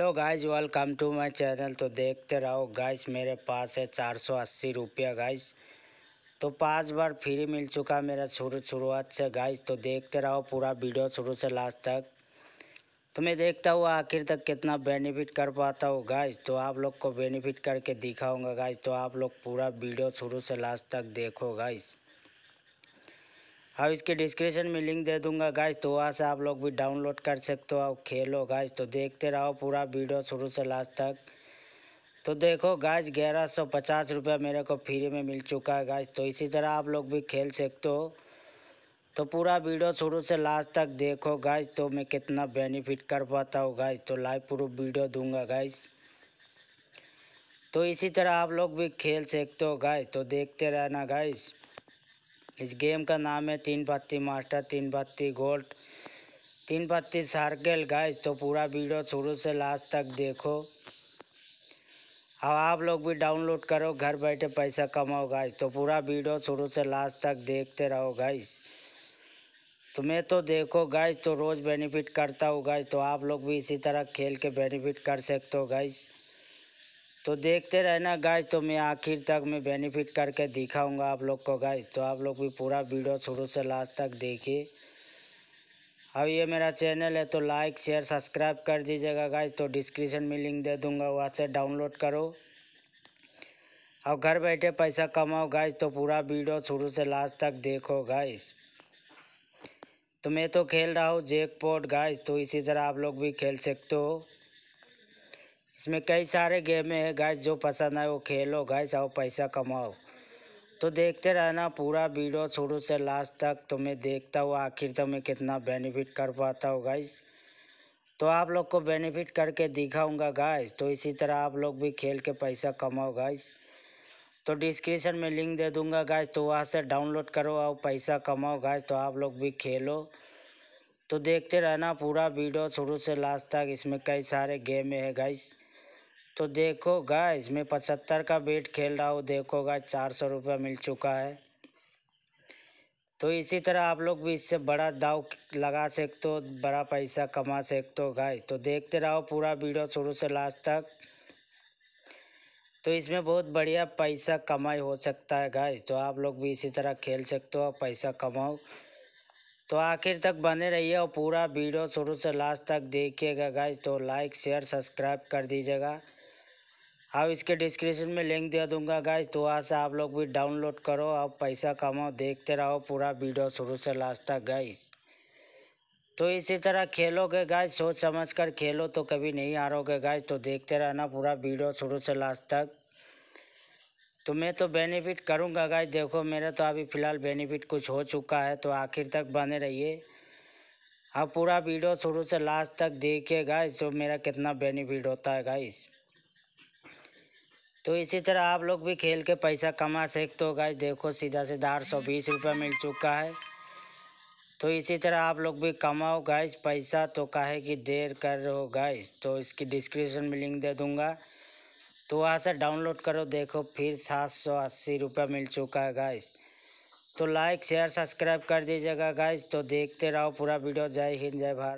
hello guys welcome to my channel तो देखते रहो गाइज मेरे पास है चार सौ अस्सी रुपया गाइज तो पांच बार फ्री मिल चुका मेरा शुरू शुरुआत से गाइज तो देखते रहो पूरा वीडियो शुरू से लास्ट तक तो मैं देखता हूँ आखिर तक कितना बेनिफिट कर पाता हूँ गाइज तो आप लोग को बेनिफिट करके दिखाऊंगा गाइज तो आप लोग पूरा वीडियो शुरू से लास्ट तक देखो गाइज़ अब हाँ, इसके डिस्क्रिप्शन में लिंक दे दूंगा गाइस तो वहाँ से आप लोग भी डाउनलोड कर सकते हो और खेलो गाइस तो देखते रहो पूरा वीडियो शुरू से लास्ट तक तो देखो गाइस ग्यारह सौ पचास रुपया मेरे को फ्री में मिल चुका है गाइस तो इसी तरह आप लोग भी खेल सकते हो तो पूरा वीडियो शुरू से लास्ट तक देखो गाइस तो मैं कितना बेनिफिट कर पाता हूँ गाइस तो लाइव प्रूफ वीडियो दूंगा गाइस तो इसी तरह आप लोग भी खेल सकते हो गाइस तो देखते रहना गाइस इस गेम का नाम है तीन पत्ती मास्टर तीन पत्ती गोल्ड तीन पत्ती सर्कल गाइस तो पूरा वीडियो शुरू से लास्ट तक देखो अब आप लोग भी डाउनलोड करो घर बैठे पैसा कमाओ गाइस तो पूरा वीडियो शुरू से लास्ट तक देखते रहो गाइस तो मैं तो देखो गाइस तो रोज़ बेनिफिट करता हूँ गाइस तो आप लोग भी इसी तरह खेल के बेनिफिट कर सकते हो गाइस तो देखते रहना गाइस तो मैं आखिर तक मैं बेनिफिट करके दिखाऊंगा आप लोग को गाइस तो आप लोग भी पूरा वीडियो शुरू से लास्ट तक देखिए अब ये मेरा चैनल है तो लाइक शेयर सब्सक्राइब कर दीजिएगा गाइस तो डिस्क्रिप्शन में लिंक दे दूंगा वहाँ से डाउनलोड करो और घर बैठे पैसा कमाओ गाइस तो पूरा वीडियो शुरू से लास्ट तक देखो गाइस तो मैं तो खेल रहा हूँ जैकपॉट गाइस तो इसी तरह आप लोग भी खेल सकते हो इसमें कई सारे गेमें हैं गाइस जो पसंद आए वो खेलो गाइस आओ पैसा कमाओ तो देखते रहना पूरा वीडियो शुरू से लास्ट तक तो मैं देखता हूँ आखिर तक मैं कितना बेनिफिट कर पाता हूँ गाइस तो आप लोग को बेनिफिट करके दिखाऊंगा गाइस तो इसी तरह आप लोग भी खेल के पैसा कमाओ गाइस तो डिस्क्रिप्शन में लिंक दे दूंगा गाइस तो वहाँ से डाउनलोड करो और पैसा कमाओ गाइस तो आप लोग भी खेलो तो देखते रहना पूरा वीडियो शुरू से लास्ट तक इसमें कई सारे गेम है गाइस तो देखो गाइस मैं पचहत्तर का बेट खेल रहा हूँ देखो गाइस चार सौ रुपया मिल चुका है तो इसी तरह आप लोग भी इससे बड़ा दाव लगा सकते हो बड़ा पैसा कमा सकते हो गाइस तो देखते रहो पूरा वीडियो शुरू से लास्ट तक तो इसमें बहुत बढ़िया पैसा कमाई हो सकता है गाइस तो आप लोग भी इसी तरह खेल सकते हो पैसा कमाओ तो आखिर तक बने रहिए और पूरा वीडियो शुरू से लास्ट तक देखिएगा गाइस तो लाइक शेयर सब्सक्राइब कर दीजिएगा अब इसके डिस्क्रिप्शन में लिंक दे दूंगा गाइज तो वहाँ से आप लोग भी डाउनलोड करो अब पैसा कमाओ देखते रहो पूरा वीडियो शुरू से लास्ट तक गाइज तो इसी तरह खेलोगे गाइज सोच समझ कर खेलो तो कभी नहीं हारोगे गाइज तो देखते रहना पूरा वीडियो शुरू से लास्ट तक तो मैं तो बेनिफिट करूँगा गाइज देखो मेरा तो अभी फ़िलहाल बेनिफिट कुछ हो चुका है तो आखिर तक बने रहिए अब पूरा वीडियो शुरू से लास्ट तक देखिए गाइज तो मेरा कितना बेनिफिट होता है गाइस तो इसी तरह आप लोग भी खेल के पैसा कमा सकते हो गाइस देखो सीधा सीधा आठ सौ बीस रुपये मिल चुका है तो इसी तरह आप लोग भी कमाओ गाइस पैसा तो काहे कि देर कर रहे हो गाइस तो इसकी डिस्क्रिप्शन में लिंक दे दूँगा तो वहाँ से डाउनलोड करो देखो फिर सात सौ अस्सी रुपये मिल चुका है गाइस तो लाइक शेयर सब्सक्राइब कर दीजिएगा गाइस तो देखते रहो पूरा वीडियो जय हिंद जय भारत